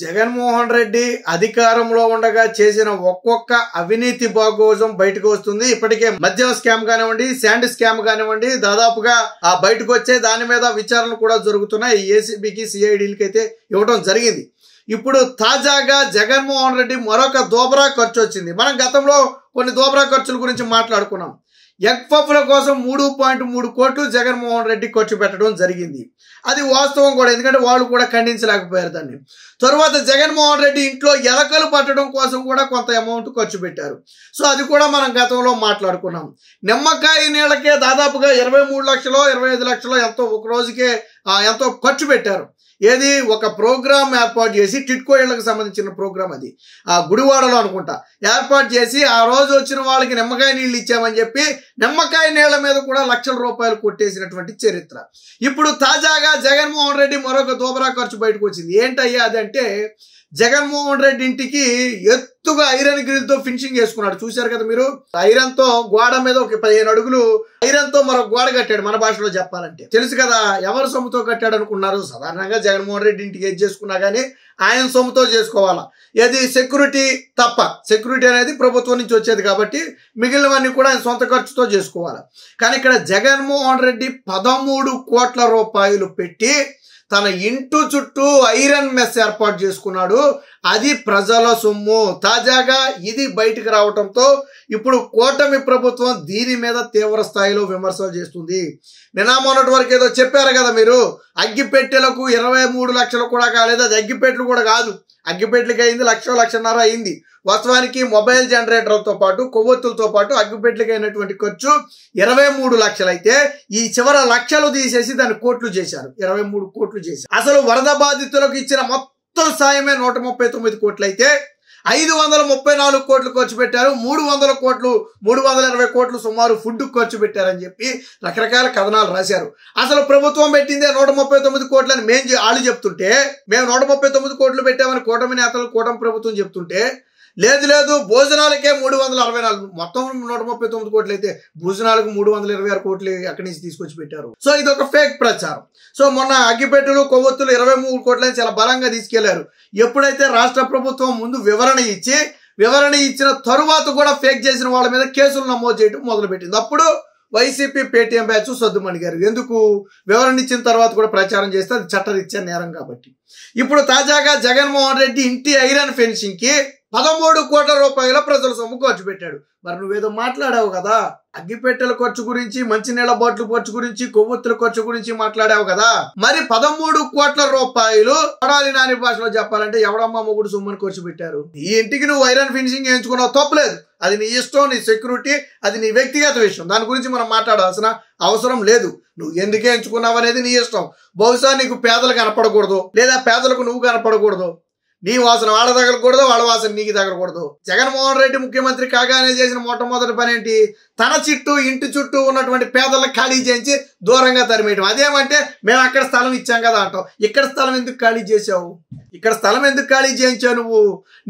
జగన్మోహన్ రెడ్డి అధికారంలో ఉండగా చేసిన ఒక్కొక్క అవినీతి బాగోజం బయటకు వస్తుంది ఇప్పటికే మద్యం స్కామ్ కానివ్వండి శాండ్ స్కామ్ కానివ్వండి దాదాపుగా ఆ బయటకు వచ్చే దాని మీద విచారణ కూడా జరుగుతున్నాయి ఏసీబీకి సిఐడికి అయితే ఇవ్వడం జరిగింది ఇప్పుడు తాజాగా జగన్మోహన్ రెడ్డి మరొక దోబరా ఖర్చు వచ్చింది మనం గతంలో కొన్ని దోబరా ఖర్చుల గురించి మాట్లాడుకున్నాం ఎక్ఫ్ల కోసం మూడు పాయింట్ మూడు కోట్లు జగన్మోహన్ రెడ్డి ఖర్చు పెట్టడం జరిగింది అది వాస్తవం కూడా ఎందుకంటే వాళ్ళు కూడా ఖండించలేకపోయారు దాన్ని తర్వాత జగన్మోహన్ రెడ్డి ఇంట్లో ఎలకలు పట్టడం కోసం కూడా కొంత అమౌంట్ ఖర్చు పెట్టారు సో అది కూడా మనం గతంలో మాట్లాడుకున్నాం నిమ్మకాయ నీళ్ళకే దాదాపుగా ఇరవై మూడు లక్షలు ఇరవై ఐదు లక్షలు ఎంతో ఒక రోజుకే ఎంతో ఖర్చు పెట్టారు ఏది ఒక ప్రోగ్రామ్ ఏర్పాటు చేసి టిట్కో ఇళ్లకు సంబంధించిన ప్రోగ్రామ్ అది ఆ గుడివాడలో అనుకుంటా ఏర్పాటు చేసి ఆ రోజు వచ్చిన వాళ్ళకి నిమ్మకాయ నీళ్ళు ఇచ్చామని చెప్పి నిమ్మకాయ నీళ్ల మీద కూడా లక్షల రూపాయలు కొట్టేసినటువంటి చరిత్ర ఇప్పుడు తాజాగా జగన్మోహన్ రెడ్డి మరొక దూబరా ఖర్చు బయటకు వచ్చింది ఏంటయ్యా అదంటే జగన్మోహన్ రెడ్డి ఇంటికి ఎత్తుగా ఐరన్ తో ఫినిషింగ్ చేసుకున్నాడు చూశారు కదా మీరు ఐరన్ తో గోడ మీద ఒక పదిహేను అడుగులు ఐరన్ తో మరొక గోడ కట్టాడు మన భాషలో చెప్పాలంటే తెలుసు కదా ఎవరి సొమ్ముతో కట్టాడు అనుకున్నారు సాధారణంగా జగన్మోహన్ రెడ్డి ఇంటికి ఏది చేసుకున్నా కానీ ఆయన సొమ్ముతో చేసుకోవాలా ఏది సెక్యూరిటీ తప్ప సెక్యూరిటీ అనేది ప్రభుత్వం నుంచి వచ్చేది కాబట్టి మిగిలినవన్నీ కూడా ఆయన సొంత ఖర్చుతో చేసుకోవాలి కానీ ఇక్కడ జగన్మోహన్ రెడ్డి పదమూడు కోట్ల రూపాయలు పెట్టి తన ఇంటు చుట్టూ ఐరన్ మెస్ ఏర్పాటు చేసుకున్నాడు అది ప్రజల సొమ్ము తాజాగా ఇది బయటకు రావడంతో ఇప్పుడు కూటమి ప్రభుత్వం దీని మీద తీవ్ర స్థాయిలో విమర్శలు చేస్తుంది నినా మొన్నటి వరకు ఏదో చెప్పారు కదా మీరు అగ్గిపెట్టెలకు ఇరవై మూడు లక్షలు కూడా కాలేదు అది అగ్గిపెట్టెలు కూడా కాదు అగ్గిపెట్లకి అయింది లక్ష లక్షన్నర అయింది వాస్తవానికి మొబైల్ జనరేటర్లతో పాటు కొవ్వొత్తులతో పాటు అగ్గిపెట్లకి అయినటువంటి ఖర్చు ఇరవై మూడు లక్షలైతే ఈ చివర లక్షలు తీసేసి దాన్ని కోట్లు చేశారు ఇరవై మూడు కోట్లు చేశారు అసలు వరద బాధితులకు ఇచ్చిన మొత్తం సాయమే నూట ముప్పై తొమ్మిది కోట్లయితే ఐదు వందల ముప్పై నాలుగు కోట్లు ఖర్చు పెట్టారు మూడు వందల కోట్లు మూడు వందల ఇరవై కోట్లు సుమారు ఫుడ్ ఖర్చు పెట్టారని చెప్పి రకరకాల కథనాలు రాశారు అసలు ప్రభుత్వం పెట్టిందే నూట ముప్పై తొమ్మిది కోట్లని మేము వాళ్ళు చెప్తుంటే మేము నూట ముప్పై తొమ్మిది కోట్లు పెట్టామని కూటమి నేతలు కూటమి ప్రభుత్వం చెప్తుంటే లేదు లేదు భోజనాలకే మూడు వందల అరవై నాలుగు మొత్తం నూట ముప్పై తొమ్మిది కోట్లు అయితే భోజనాలకు మూడు వందల ఇరవై ఆరు కోట్లు అక్కడి నుంచి తీసుకొచ్చి పెట్టారు సో ఇది ఒక ఫేక్ ప్రచారం సో మొన్న అగ్గిపెట్టులు కొవ్వొత్తులు ఇరవై మూడు కోట్లని చాలా బలంగా తీసుకెళ్లారు ఎప్పుడైతే రాష్ట్ర ప్రభుత్వం ముందు వివరణ ఇచ్చి వివరణ ఇచ్చిన తరువాత కూడా ఫేక్ చేసిన వాళ్ళ మీద కేసులు నమోదు చేయడం మొదలుపెట్టింది అప్పుడు వైసీపీ పేటీఎం బ్యాచ్ సద్దుమణిగారు ఎందుకు వివరణ ఇచ్చిన తర్వాత కూడా ప్రచారం చేస్తే అది చట్టరీత్యా నేరం కాబట్టి ఇప్పుడు తాజాగా జగన్మోహన్ రెడ్డి ఇంటి ఐరన్ ఫెన్సింగ్కి పదమూడు కోట్ల రూపాయల ప్రజల సొమ్ము ఖర్చు పెట్టాడు మరి నువ్వేదో మాట్లాడావు కదా అగ్గిపెట్టెల ఖర్చు గురించి మంచినీళ్ళ బాటిల్ ఖర్చు గురించి కొవ్వొత్తుల ఖర్చు గురించి మాట్లాడావు కదా మరి పదమూడు కోట్ల రూపాయలు కొడాలి నాని భాషలో చెప్పాలంటే ఎవడమ్మ మొగుడు సొమ్ముని ఖర్చు పెట్టారు ఈ ఇంటికి నువ్వు ఐరన్ ఫినిషింగ్ ఎంచుకున్నావు తప్పలేదు అది నీ ఇష్టం నీ సెక్యూరిటీ అది నీ వ్యక్తిగత విషయం దాని గురించి మనం మాట్లాడాల్సిన అవసరం లేదు నువ్వు ఎందుకే ఎంచుకున్నావు అనేది నీ ఇష్టం బహుశా నీకు పేదలు కనపడకూడదు లేదా పేదలకు నువ్వు కనపడకూడదు నీ వాసన వాళ్ళ తగలకూడదు వాళ్ళ వాసన నీకు తగలకూడదు జగన్మోహన్ రెడ్డి ముఖ్యమంత్రి కాగానే చేసిన మొట్టమొదటి పని ఏంటి తన చుట్టూ ఇంటి చుట్టూ ఉన్నటువంటి పేదలకు ఖాళీ చేయించి దూరంగా తరిమేయటం అదేమంటే మేము అక్కడ స్థలం ఇచ్చాం కదా అంటాం ఇక్కడ స్థలం ఎందుకు ఖాళీ చేసావు ఇక్కడ స్థలం ఎందుకు ఖాళీ చేయించావు నువ్వు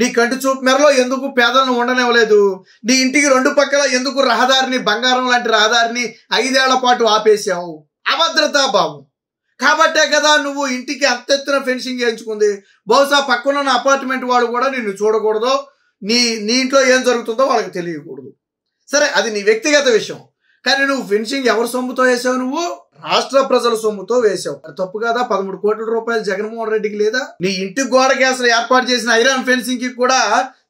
నీ కంటి చూపు మేరలో ఎందుకు పేదలను ఉండనివ్వలేదు నీ ఇంటికి రెండు పక్కల ఎందుకు రహదారిని బంగారం లాంటి రహదారిని ఐదేళ్ల పాటు ఆపేశావు అభద్రతా బాబు కాబట్టే కదా నువ్వు ఇంటికి అత్తెత్తున ఫెన్సింగ్ చేయించుకుంది బహుశా పక్కన ఉన్న అపార్ట్మెంట్ వాడు కూడా నిన్ను చూడకూడదు నీ నీ ఇంట్లో ఏం జరుగుతుందో వాళ్ళకి తెలియకూడదు సరే అది నీ వ్యక్తిగత విషయం కానీ నువ్వు ఫెన్సింగ్ ఎవరి సొమ్ముతో వేసావు నువ్వు రాష్ట్ర ప్రజల సొమ్ముతో వేసావు తప్పు కదా పదమూడు కోట్ల రూపాయలు జగన్మోహన్ రెడ్డికి లేదా నీ ఇంటి గోడ అసలు ఏర్పాటు చేసిన ఐరన్ ఫెన్సింగ్ కి కూడా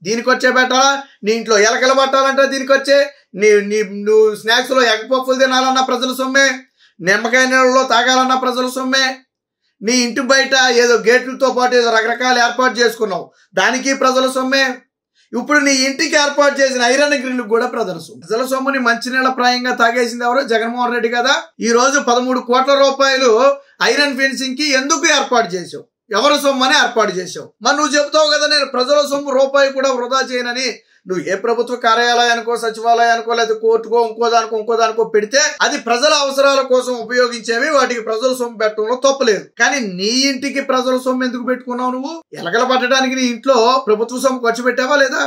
దీనికి వచ్చే పెట్టాలా నీ ఇంట్లో ఎలకలు పట్టాలంటే దీనికి వచ్చే నీ నీ నువ్వు స్నాక్స్ లో ఎగ్ పప్పులు తినాలన్నా ప్రజల సొమ్మే నిమ్మకాయ నీళ్ళలో తాగాలన్న ప్రజల సొమ్మే నీ ఇంటి బయట ఏదో గేట్లతో పాటు ఏదో రకరకాలు ఏర్పాటు చేసుకున్నావు దానికి ప్రజల సొమ్మే ఇప్పుడు నీ ఇంటికి ఏర్పాటు చేసిన ఐరన్ గ్రిల్ కూడా ప్రజల సొమ్ము ప్రజల సొమ్ముని మంచినీళ్ళ ప్రాయంగా తాగేసింది ఎవరు జగన్మోహన్ రెడ్డి కదా ఈ రోజు పదమూడు కోట్ల రూపాయలు ఐరన్ ఫెన్సింగ్ కి ఎందుకు ఏర్పాటు చేసావు ఎవరి సొమ్ము అని ఏర్పాటు చేసావు మరి నువ్వు చెప్తావు కదా నేను ప్రజల సొమ్ము రూపాయి కూడా వృధా చేయనని నువ్వు ఏ ప్రభుత్వ కార్యాలయానికో సచివాలయానికో లేదా కోర్టుకో ఇంకో దానికో ఇంకో దానికో పెడితే అది ప్రజల అవసరాల కోసం ఉపయోగించేవి వాటికి ప్రజల సొమ్ము పెట్టడంలో తప్పలేదు కానీ నీ ఇంటికి ప్రజల సొమ్ము ఎందుకు పెట్టుకున్నావు నువ్వు ఎలగలు పట్టడానికి నీ ఇంట్లో ప్రభుత్వ సొమ్ము ఖర్చు పెట్టావా లేదా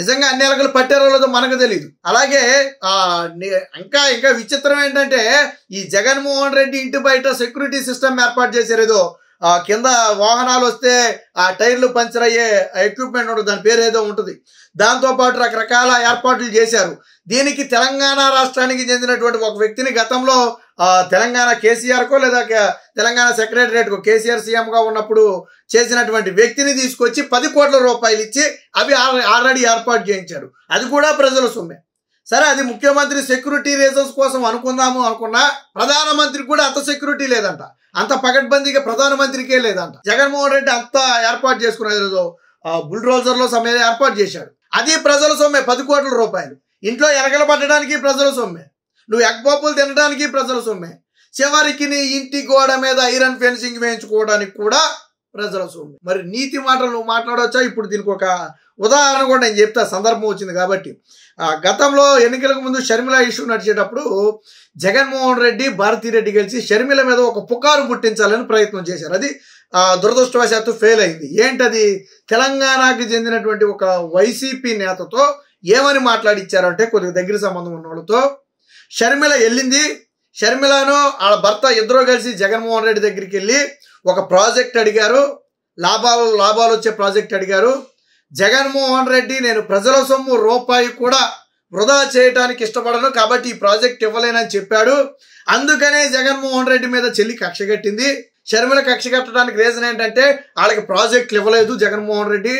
నిజంగా అన్ని ఎలకలు పట్టారో లేదో మనకు తెలియదు అలాగే ఆ ఇంకా ఇంకా విచిత్రం ఏంటంటే ఈ జగన్మోహన్ రెడ్డి ఇంటి బయట సెక్యూరిటీ సిస్టమ్ ఏర్పాటు చేశారు ఏదో ఆ కింద వాహనాలు వస్తే ఆ టైర్లు పంచర్ అయ్యే ఎక్విప్మెంట్ ఉంటుంది దాని పేరు ఏదో ఉంటుంది దాంతోపాటు రకరకాల ఏర్పాట్లు చేశారు దీనికి తెలంగాణ రాష్ట్రానికి చెందినటువంటి ఒక వ్యక్తిని గతంలో తెలంగాణ కేసీఆర్కో లేదా తెలంగాణ సెక్రటరియట్కో కేసీఆర్ సీఎంగా ఉన్నప్పుడు చేసినటువంటి వ్యక్తిని తీసుకొచ్చి పది కోట్ల రూపాయలు ఇచ్చి అవి ఆల్రెడీ ఏర్పాటు చేయించారు అది కూడా ప్రజల సొమ్మే సరే అది ముఖ్యమంత్రి సెక్యూరిటీ రీజన్స్ కోసం అనుకుందాము అనుకున్నా ప్రధానమంత్రికి కూడా అంత సెక్యూరిటీ లేదంట అంత పగడ్బందీగా ప్రధానమంత్రికే లేదంట జగన్మోహన్ రెడ్డి అంత ఏర్పాటు చేసుకున్న లో సమయం ఏర్పాటు చేశాడు అది ప్రజల సొమ్మే పది కోట్ల రూపాయలు ఇంట్లో ఎరగలు పట్టడానికి ప్రజల సొమ్మే నువ్వు ఎగ్బాపులు తినడానికి ప్రజల సొమ్మే చివరికి నీ ఇంటి గోడ మీద ఐరన్ ఫెన్సింగ్ వేయించుకోవడానికి కూడా ప్రజల సొమ్ము మరి నీతి మాటలు నువ్వు మాట్లాడవచ్చా ఇప్పుడు దీనికి ఒక ఉదాహరణ కూడా నేను చెప్తా సందర్భం వచ్చింది కాబట్టి గతంలో ఎన్నికలకు ముందు షర్మిల ఇష్యూ నడిచేటప్పుడు జగన్మోహన్ రెడ్డి భారతీరెడ్డి కలిసి షర్మిల మీద ఒక పుకారు పుట్టించాలని ప్రయత్నం చేశారు అది దురదృష్టవశాత్తు ఫెయిల్ అయింది ఏంటది తెలంగాణకి చెందినటువంటి ఒక వైసీపీ నేతతో ఏమని మాట్లాడిచ్చారంటే కొద్దిగా దగ్గర సంబంధం ఉన్న వాళ్ళతో షర్మిల వెళ్ళింది షర్మిలను వాళ్ళ భర్త ఇద్దరు కలిసి జగన్మోహన్ రెడ్డి దగ్గరికి వెళ్ళి ఒక ప్రాజెక్ట్ అడిగారు లాభాలు లాభాలు వచ్చే ప్రాజెక్ట్ అడిగారు జగన్మోహన్ రెడ్డి నేను ప్రజల సొమ్ము రూపాయి కూడా వృధా చేయడానికి ఇష్టపడను కాబట్టి ఈ ప్రాజెక్ట్ ఇవ్వలేనని చెప్పాడు అందుకనే జగన్మోహన్ రెడ్డి మీద చెల్లి కక్ష కట్టింది షర్మిల కక్ష కట్టడానికి రీజన్ ఏంటంటే వాళ్ళకి ప్రాజెక్టులు ఇవ్వలేదు జగన్మోహన్ రెడ్డి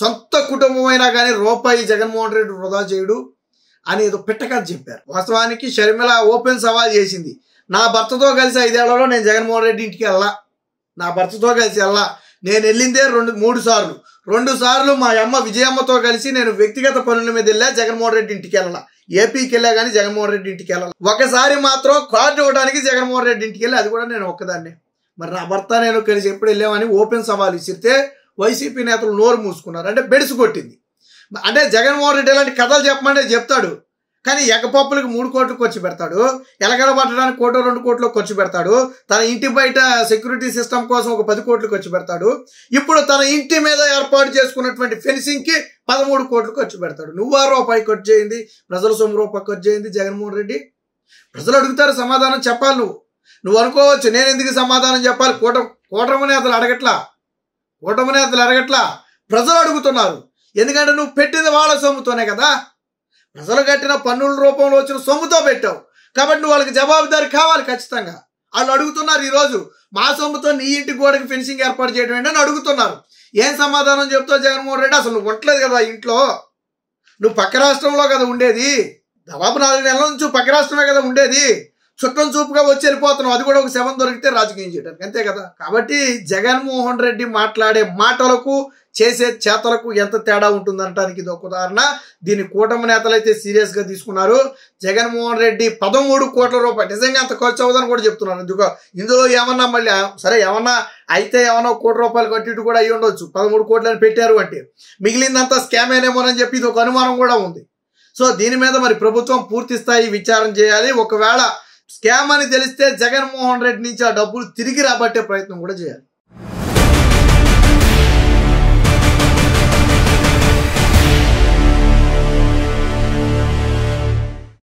సొంత కుటుంబం అయినా కానీ రూపాయి జగన్మోహన్ రెడ్డి వృధా చేయడు అనేదో పిట్టకథ చెప్పారు వాస్తవానికి షర్మిల ఓపెన్ సవాల్ చేసింది నా భర్తతో కలిసి ఐదేళ్లలో నేను జగన్మోహన్ రెడ్డి ఇంటికి వెళ్ళా నా భర్తతో కలిసి వెళ్ళా నేను వెళ్ళిందే రెండు మూడు సార్లు రెండు సార్లు మా అమ్మ విజయమ్మతో కలిసి నేను వ్యక్తిగత పనుల మీద వెళ్ళా జగన్మోహన్ రెడ్డి ఇంటికి వెళ్ళా ఏపీకి వెళ్ళా కానీ జగన్మోహన్ రెడ్డి ఇంటికి వెళ్ళా ఒకసారి మాత్రం కార్డు ఇవ్వడానికి జగన్మోహన్ రెడ్డి ఇంటికి వెళ్ళి అది కూడా నేను ఒక్కదాన్ని మరి నా భర్త నేను కలిసి ఎప్పుడు వెళ్ళామని ఓపెన్ సవాల్ ఇచ్చితే వైసీపీ నేతలు నోరు మూసుకున్నారు అంటే బెడిసి కొట్టింది అంటే జగన్మోహన్ రెడ్డి ఇలాంటి కథలు చెప్పమంటే చెప్తాడు కానీ ఎగపప్పులకు మూడు కోట్లు ఖర్చు పెడతాడు ఎలగడ పట్టడానికి కోట రెండు కోట్లు ఖర్చు పెడతాడు తన ఇంటి బయట సెక్యూరిటీ సిస్టమ్ కోసం ఒక పది కోట్లు ఖర్చు పెడతాడు ఇప్పుడు తన ఇంటి మీద ఏర్పాటు చేసుకున్నటువంటి ఫెన్సింగ్కి పదమూడు కోట్లు ఖర్చు పెడతాడు నువ్వు రూపాయి ఖర్చు చేయింది ప్రజల సొమ్ము రూపాయి ఖర్చు చేయింది జగన్మోహన్ రెడ్డి ప్రజలు అడుగుతారు సమాధానం చెప్పాలి నువ్వు నువ్వు అనుకోవచ్చు నేను ఎందుకు సమాధానం చెప్పాలి కూట కూటమి నేతలు అడగట్లా కూటమి నేతలు అడగట్లా ప్రజలు అడుగుతున్నారు ఎందుకంటే నువ్వు పెట్టింది వాళ్ళ సొమ్ముతోనే కదా ప్రజలు కట్టిన పన్నుల రూపంలో వచ్చిన సొమ్ముతో పెట్టావు కాబట్టి నువ్వు వాళ్ళకి జవాబుదారి కావాలి ఖచ్చితంగా వాళ్ళు అడుగుతున్నారు ఈరోజు మా సొమ్ముతో నీ ఇంటి గోడకి ఫెన్సింగ్ ఏర్పాటు చేయడం ఏంటని అడుగుతున్నారు ఏం సమాధానం చెప్తావు జగన్మోహన్ రెడ్డి అసలు నువ్వు ఉండలేదు కదా ఇంట్లో నువ్వు పక్క రాష్ట్రంలో కదా ఉండేది దాదాపు నాలుగు నెలల నుంచి పక్క రాష్ట్రమే కదా ఉండేది చుట్టం చూపుగా వచ్చి వెళ్ళిపోతున్నాం అది కూడా ఒక శవం దొరికితే రాజకీయం చేయడానికి అంతే కదా కాబట్టి జగన్మోహన్ రెడ్డి మాట్లాడే మాటలకు చేసే చేతలకు ఎంత తేడా ఉంటుందనటానికి ఇది ఒక ఉదాహరణ దీన్ని కూటమి నేతలు అయితే సీరియస్గా తీసుకున్నారు జగన్మోహన్ రెడ్డి పదమూడు కోట్ల రూపాయలు నిజంగా అంత ఖర్చు అవ్వదని కూడా చెప్తున్నాను ఎందుకో ఇందులో ఏమన్నా మళ్ళీ సరే ఏమన్నా అయితే ఏమన్నా కోటి రూపాయలు కట్టిట్టు కూడా అయ్యి ఉండొచ్చు పదమూడు కోట్లని పెట్టారు అంటే మిగిలిందంతా అని చెప్పి ఇది ఒక అనుమానం కూడా ఉంది సో దీని మీద మరి ప్రభుత్వం పూర్తి స్థాయి విచారం చేయాలి ఒకవేళ స్కామ్ అని తెలిస్తే జగన్మోహన్ రెడ్డి నుంచి ఆ డబ్బులు తిరిగి రాబట్టే ప్రయత్నం కూడా చేయాలి